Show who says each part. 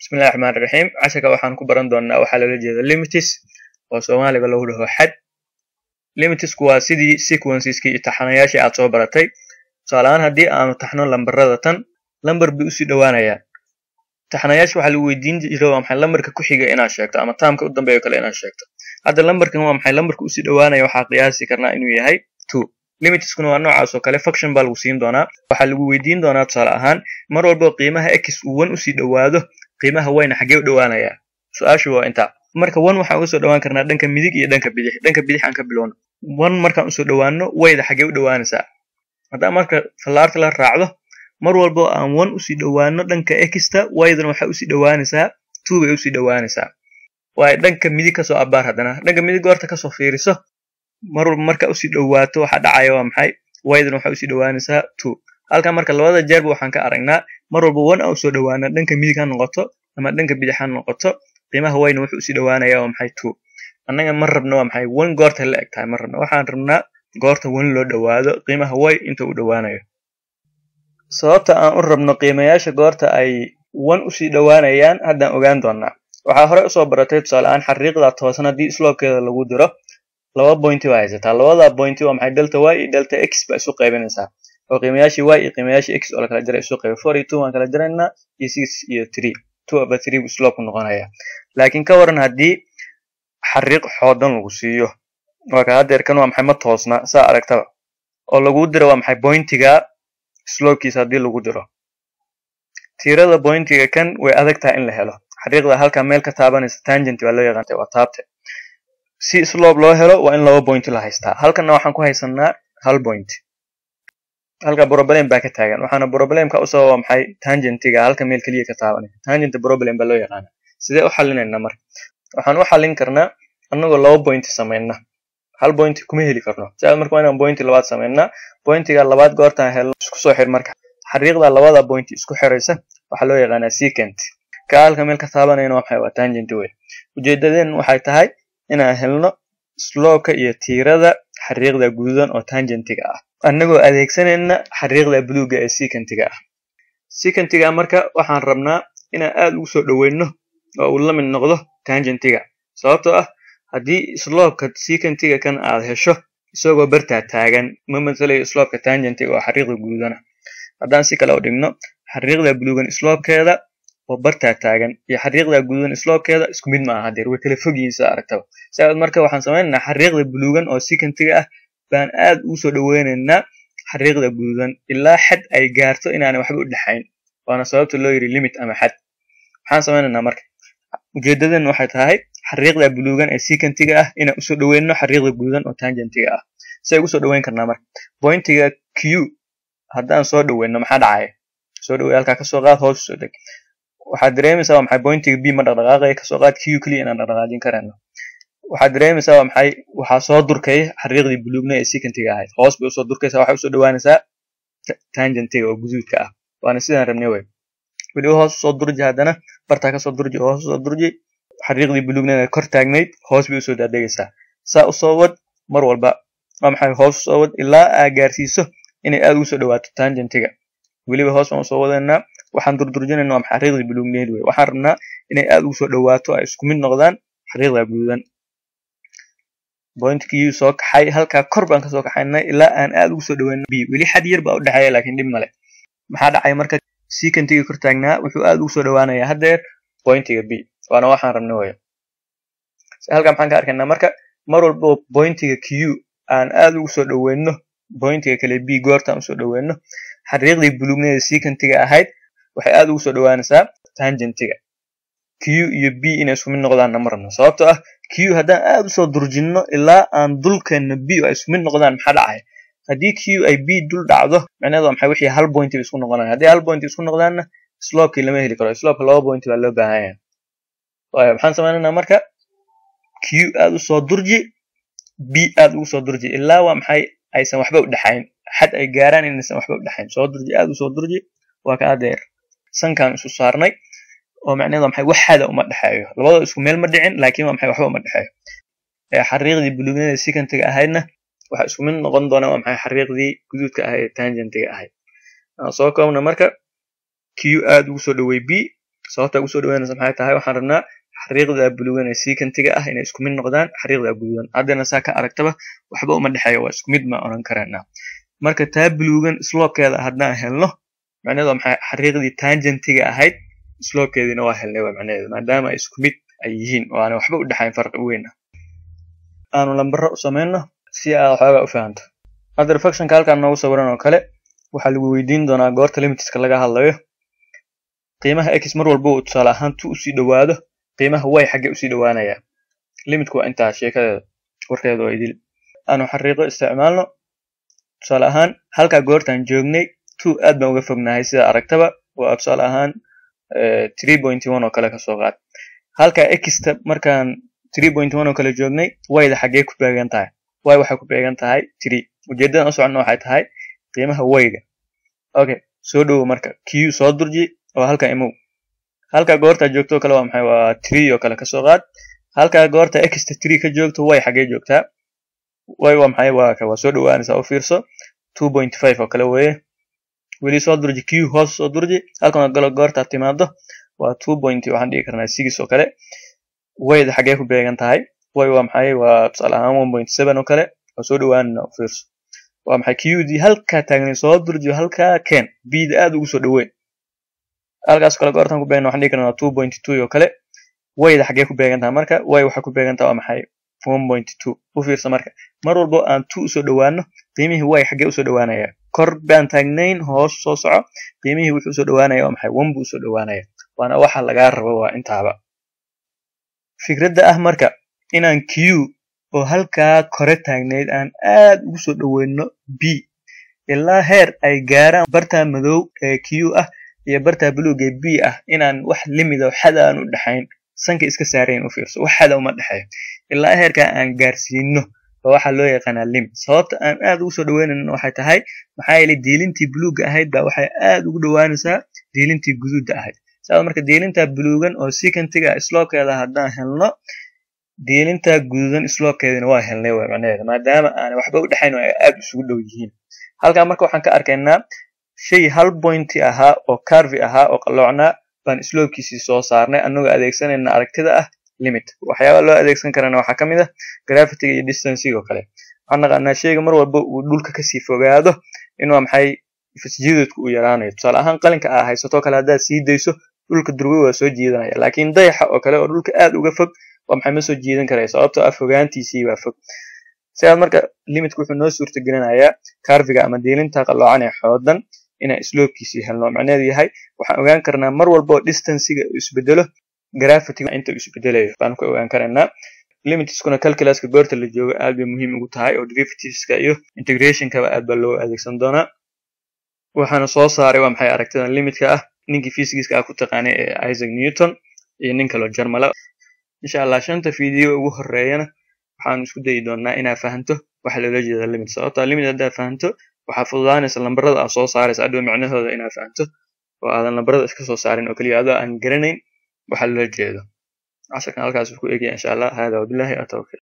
Speaker 1: bismillahi raxmaan raxiim casharka waxaan ku baran doonaa waxaa loola jeeda limitis oo soomaaliga lagu dhaho xad limitisku waa sidii sequenceski iyo aad soo baratay tusaalahaan haddii aanu taxno lambarada tan lambar bay usii dhowaanayaan taxanayaasha waxaa lagu weydiin jira waa maxay lambarka ku xiga inaad sheegto ama taamka u dambeeyo kale inaad sheegto hadda lambarkan waa maxay lambarka usii dhowaanaya waxaa qiyaasi karnaa inuu yahay two limitiskuna waa noocaas oo kale function baa lagu siin doonaa waxaa lagu weydiin doonaa tusaale ahaan mar walbo qiimaha x uu one usii dhowaado qiimaha wayna xagee u dhowaanayaa su-aashu waa intaa marka wan waxaan usoo dhawaan karnaa dhanka midig iyo dhanka bidix dhanka bidix aan ka bilowno wan markaan usoo dhawaanno wayda xagee u dhowaanaysaa haddaa marka fallaarta la raacdo mar walbo aan wan usii dhowaano dhanka exta waydana waxay usii dhowaanaysaa two bay usii dhowaanaysaa waayo dhanka midig kasoo abaar haddana dhanka midig goorta kasoo fiiriso mar marka usii dhowaato waxaa dhacaya waa maxay waydana waxay usii dhowaanaysaa two halkaa marka labada jeerba waxaan ka aragnaa mar walba wan usoo dhawaana dhanka midig ha noqoto ama dhanka bidix ha noqoto qiimaha wayna wuxuu usii dhawaanaya waa maxay two annaga ma rabna waa maxay wan goorta la eg tahay ma rabna waxaan rabnaa goorta wan loo dhawaado qiimaha way inta u dhawaanayo sababta aan u rabno qiimayaasha goorta ay wan usii dhawaanayaan haddaan ogaan doonaa waxaa hore usoo baratay tusaale ahaan xariiqda toosan haddii isloobkeeda lagu diro laba bointi waa haysataa labada bointi waa maxay delta y iyo delta x baa isu qaybinaysaa oo qiimayaashii y iyo qiimayaashii x oo la kala jaray isu qeybay four two waan kala jarayna iyo six iyo three two over three buu slope noqonaya laakiin ka waran haddii xariiq xoodan lagu siiyo waa kaa deerkan waa maxay ma toosna saa aragtaba oo lagu diro waa maxay bointiga slopekiisa haddii lagu diro tiirada bointiga kan way adag tahay in la helo xariiqda halkaa meel ka taabanaysa tangent baa loo yaqaanta waa taabte si slope loo helo waa in laba bointi la haystaa halkanna waxaan ku haysanaa hal boint halka problem baa ka taagan waxaana problemka u sababa maxay tangentiga halka meel keliya ka taabanaya tangent problem baa loo yaqaana sidee u xalinaynaa marka waxaan u xalin karnaa anagoo laba pointi samaynna hal pointi kuma heli karno sidaas marka waa inaan pointi labaad samaynaa pointiga labaad goortaan helno isku soo xir marka xariiqda labada pointi isku xiraysa waxaa loo yaqaanaa secant ka halka meel ka taabanayna waa maxay waa tangent wey ujeedaden waxay tahay inaan helno slowka iyo tiirada xariiqda gududan oo tangentiga ah annagoo adeegsanayna xariiqda buluugga ee sekantiga ah sekantiga marka waxaan rabnaa inaan aad ugu soo dhoweyno oo uu la noqdo tanjentiga sababtoo ah haddii isloobka sekantiga kan aad hesho isagoo bartaa taagan ma matalayo isloobka tanjentiga oo xariiqda guudana haddaan si kale u dhigno xariiqda buluugan isloobkeeda oo bartaa taagan iyo xariiqda gududan isloobkeeda isku mid maaha hadeer way kala fogyihiin sida aragtaba si aad marka waxaan samaynaynaa xariiqda buluugan oo sekantiga ah baan aad ugu soo dhoweynaynaa xariiqda gududan ilaa xad ay gaarto inaanay waxba u dhexayn waana sababta loo yidhi limit ama xad waxaan samaynaynaa marka ujeedadan waxay tahay xariiqda buluugan ee sekantiga ah inaan usoo dhoweyno xariiqda gududan oo tangentiga ah si ay usoo dhoweyn karnaa marka bointiga q haddaan soo dhoweyno maxaa dhacaya soo dhaweey halkaa kasoo qaad hoos usoo deg waxaad dareemaysaa waa maxay bointiga b ma dhaqdhaqaaqaya kasoo qaad q keliya inaan dhaqdhaqaajin karayno waxaa dareemaysaa maxay waxaa soo durkay xariiqdii buluugna ee sekantiga ahayd hoos bay usoo durkaysaa waxay usoo dhawaanaysaa tanjantiga oo guduudka ah waana sidaan rabnay wey weliba hoos usoo durji haddana bartaa kasoo durji oo hoos usoo durji xariiqdii buluugnana kor taagnayd hoos bay usoo daadegaysaa saa usoo wad mar walba waa maxay hoos usoo wad ilaa aa gaarsiiso inay aad ugu dhawaato tanjantiga weliba hoos baan usoo wadaynaa waxaan durdurjinayna maxay xariiqdii buluugneed wey waxaan rabnaa inay aad ugu soo dhawaato ay isku mid noqdaan xariiqda buluugan bointkiyuu soo kaxay halkaa kor baan kasoo kaxaynay ilaa aan aad ugu soo dhaweyno b weli xad yar baa u dhexeeya laakiin dhib male maxaa dhacay marka sekantigii kor taagnaa wuxuu aad ugu soo dhawaanaya haddeer bointiga b waana waxaan rabna wey halkaa maxaan ka arkaynaa marka mar walboo bointiga q aan aad ugu soo dhaweyno bointiga kale b goortaan usoo dhaweyno xariiqdii buluugneeda sekantiga ahayd waxay aad ugu soo dhawaanaysaa tanjentiga q iyo b inay isku mid noqdaan nama rabno sababto ah q haddaan aad usoo durjinno ilaa aan dulkeenna b ay isku mid noqdaan maxaa dhacay haddii q ay b dul dhacdo micnaheedu maxay wixii hal point isku noqonayaan haddii hal point isku noqdaanna sloobkii lama heli karo sloobka laba point baa loo baahan yahay waayo marka q aad usoo durji b aad ugu soo durji ilaa waa maxay aysan waxba u dhexayn xad ay gaaraan inaysan waxba u dhexayn soo durji aad usoo durji waa ka adeer sankaan isu saarnay oo macnaheed waa maxay wax uma dhexeeyo labadoo isku meel ma dhicin laakiin waa maxay waxba uma dhexeeyo xariiqdii bulugnada sikantiga ahaydna waxa isku mid noqon doonaa waa maxay xariiqdii guduudka ahayd ee tangentiga ahayd ah, soo koobna marka q aad ugu soo dhowey b sababta ugu soo dhaweynaysa maxay tahay waxaan rabnaa xariiqda bulugan ee ah inay isku mid noqdaan xariiqda guduudan haddana saa ka aragtaba waxba uma dhexeeyo waa isku mid ma oran karanaa marka taa bulugan sloobkeeda haddaan helno macnaheed maxay xariiqdii tangentiga ahayd slokeediina waa helnay macnaheeda maadaama ay isku mid ay yihiin oo aanay waxba u dhexayn farqi weyn aanu lambaro u samayno si aad waxoogaa u fahanto hadda refectionka halkaan noogu sawiran oo kale waxaa lagu weydiin doonaa goorta limitiska laga hadlayo qiimaha x mar walba uu tusaale ahaan tu usii dhowaado qiimaha way xaggee usii dhowaanayaa limitku waa intaa sheekadeeda warkeeda oo idil aanu xariiqo isticmaalno tusaale ahaan halkaa goortaan joognay tu aad baan uga fognahay sida aragtaba waa tusaale ahaan oo kale kasoo qaad halka exta markaan oo kale joognay wayda xagee ku beegan tahay way waxay ku beegan tahay ujeedadan u soconna waxay tahay qiimaha wayga okay soo dhowo marka q soo durji oo halka imow halka goorta joogto kale waa maxay waa tree oo kale kasoo qaad halka goorta exta tree ka joogto way xagee joogtaa way waa maxay waa soo dhowaanaysaa u fiirso two point five oo kale weeye weli soo durji q hoos soo durji halkana galo goortaad timaado waa two point waxaan dhigi karnaa six oo kale wayda xagee ku beegan tahay way waa maxay waa tusaale ahaan one point seven oo kale oo soo dhawaanina fiirso waa maxay qdii halkaa taagna soo durji halkaa keen bda aad ugu soo dhaween halkaas kale goortaan ku beegna waxaan dhigi karnaa two point two oo kale wayda xagee ku beegan tahay marka way waxay ku beegan tahay waa maxay one point two u fiirso marka mar walbo aan two usoo dhawaano qiimihii way xagee usoo dhawaanaya kor baan taagnayn hoos soo soco qiimihii wuxuu soo dhawaanaya waa maxay wan buu soo dhawaanaya waana waxa lagaa rabo waa intaaba fikradda ah marka inaan q oo halkaa kore taagnayd aan aad ugu soo dhoweyno b ilaa heer ay gaaraan bartaa madow ee q ah iyo bartaa buluug ee b ah inaan wax limid oo u dhexayn sanka iska saarayn u fiirso wax xada uma dhexeeyo ilaa heerkaa aan gaarsiino oo waxaa loo yaqaanaa lim sababta aan aad ugu soo dhaweynan waxay tahay maxaa yeeley diilintii buluuga ahayd baa waxay aad ugu dhowaanaysaa diilintii guduudda ahayd saa marka diilinta buluugan oo sikantiga ah islookeeda haddaan helno diilinta guduudan islokeedina waa helnay way macnaheeda maadaama aan waxba u dhexayn oo ay aad isugu dhow yihiin halkaa marka waxaan ka arkaynaa shay hal boynti ahaa oo carvi ahaa oo qaloocnaa baan isloobkiisii soo saarnay annagoo adeegsanayna aragtida ah limit waxyaaba loo adeegsan karana waxaa kamid ah grafitiga iyo distancig oo kale waxaan naqaanaa mar walba uu dhulka kasii fogaado inuu maxay fasjiidadku uu yaraanayo tusaale ahaan qalinka aa haysatoo kale haddaad sii dayso dhulka durwey waa soo jiidanaya laakiin dayaxa oo kale oo dhulka aad uga fog waa maxay ma soo jiidan karaya sababtoo ah fogaantiisii baa fog sidaas marka limitku wuxuu noo suurtagelinayaa kaarfiga ama diilinta qaloocan ee xoodan inaan sloobkiisii helno macneedu yahay waxaan ogaan karnaa mar walba distanciga isbedelo grafitiga inta isu bedelayo baanu ka ogaan karaynaa limitskuna calculaska goorta la joogo aad bay muhiim ugu tahay oo derivativeska iyo integrationkaba aad baa loo adeegsan doonaa waxaana soo saaray waa maxay aragtidan limitka ah ninkii fisigiska ah ku taqaanay ee isaac newton iyo nin kaloo jarmala insha allah shanta video ugu horeeyana waxaanu isku dayi doonaa inaa fahanto waxa loola jeeda ah limit sababta limit haddaa fahanto waxaa fududaanaysa lambarada aad soo saaraysa adhow micnahooda inaa fahanto oo aadan lambarada iska soo saarin oo keliya adoo aan garanayn waxa lala jeedo casharkan halkaas ku egya insha allah hada wabillahi atawfiq